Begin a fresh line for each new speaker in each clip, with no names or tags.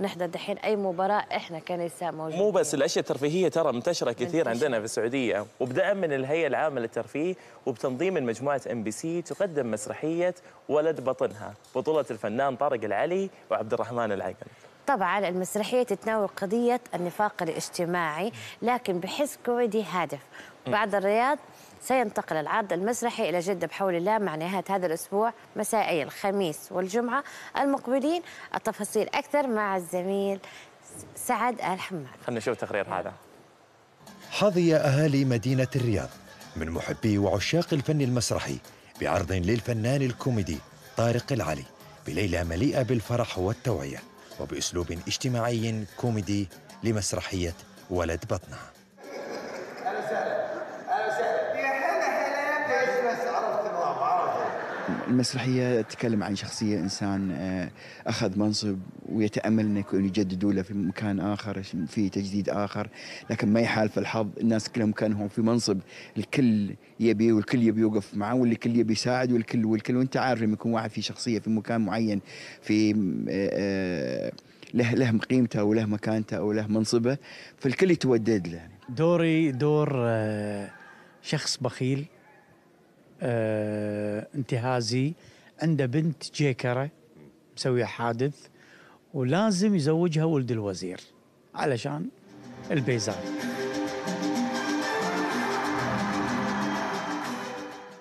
نحضر دحين اي مباراه احنا كنساء موجودين مو
بس الاشياء الترفيهيه ترى منتشره كثير منتشر. عندنا في السعوديه وبدا من الهيئه العامه للترفيه وبتنظيم من مجموعه ام بي سي تقدم مسرحيه ولد بطنها بطوله الفنان طارق العلي وعبد الرحمن العقل
طبعا المسرحيه تتناول قضيه النفاق الاجتماعي لكن بحس كوميدي هادف بعد الرياض سينتقل العرض المسرحي إلى جدة بحول الله مع نهاية هذا الأسبوع مسائي الخميس والجمعة المقبلين التفاصيل أكثر مع الزميل سعد الحماد
خلنا نشوف تقرير هذا حظي أهالي مدينة الرياض من محبي وعشاق الفن المسرحي بعرض للفنان الكوميدي طارق العلي بليلة مليئة بالفرح والتوعية وبأسلوب اجتماعي كوميدي لمسرحية ولد بطنها
المسرحيه تتكلم عن شخصيه انسان آه، اخذ منصب ويتامل انه يكون يجددوا له في مكان اخر في تجديد اخر لكن ما يحالف الحظ الناس كلهم كانوا في منصب الكل يبي والكل يبي يوقف معه والكل يبي يساعد والكل والكل وانت عارف لما يكون واحد في شخصيه في مكان معين في آه، آه، له له قيمته وله مكانته او له منصبه فالكل يتودد له دوري دور شخص بخيل آه، انتهازي عنده بنت جيكره مسويه حادث ولازم يزوجها ولد الوزير علشان البيزار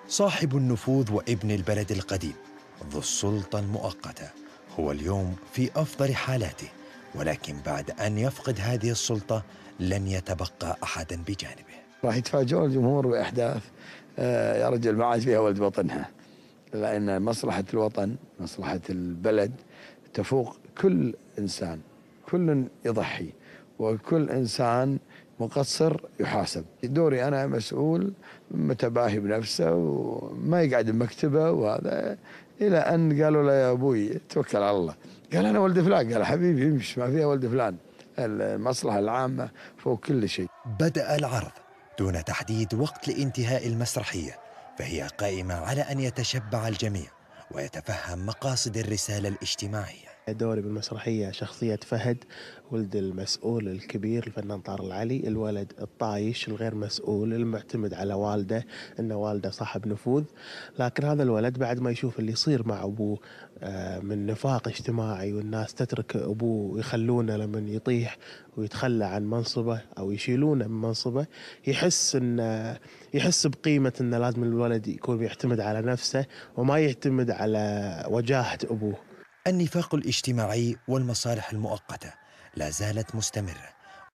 صاحب النفوذ وابن
البلد القديم ذو السلطة المؤقتة هو اليوم في أفضل حالاته ولكن بعد أن يفقد هذه السلطة لن يتبقى أحدا بجانبه راح يتفاجئون الجمهور باحداث آه، يا رجل ما عاد فيها ولد بطنها
لان مصلحه الوطن مصلحه البلد تفوق كل انسان كل يضحي وكل انسان مقصر يحاسب دوري انا مسؤول متباهي بنفسه وما يقعد بمكتبه وهذا الى ان قالوا له يا ابوي توكل على الله قال انا ولد فلان قال حبيبي
مش ما فيها ولد فلان المصلحه العامه فوق كل شيء بدا العرض دون تحديد وقت لانتهاء المسرحيه فهي قائمه على ان يتشبع
الجميع ويتفهم مقاصد الرساله الاجتماعيه دوري بالمسرحية شخصية فهد ولد المسؤول الكبير الفنان طار العلي الولد الطايش الغير مسؤول المعتمد على والده أن والده صاحب نفوذ لكن هذا الولد بعد ما يشوف اللي يصير مع أبوه آه، من نفاق اجتماعي والناس تترك أبوه ويخلونه لمن يطيح ويتخلى عن منصبه أو يشيلونه من منصبه يحس أن يحس بقيمة أنه لازم الولد يكون يعتمد على نفسه وما يعتمد على وجاهة أبوه النفاق الاجتماعي والمصالح المؤقته لا زالت مستمره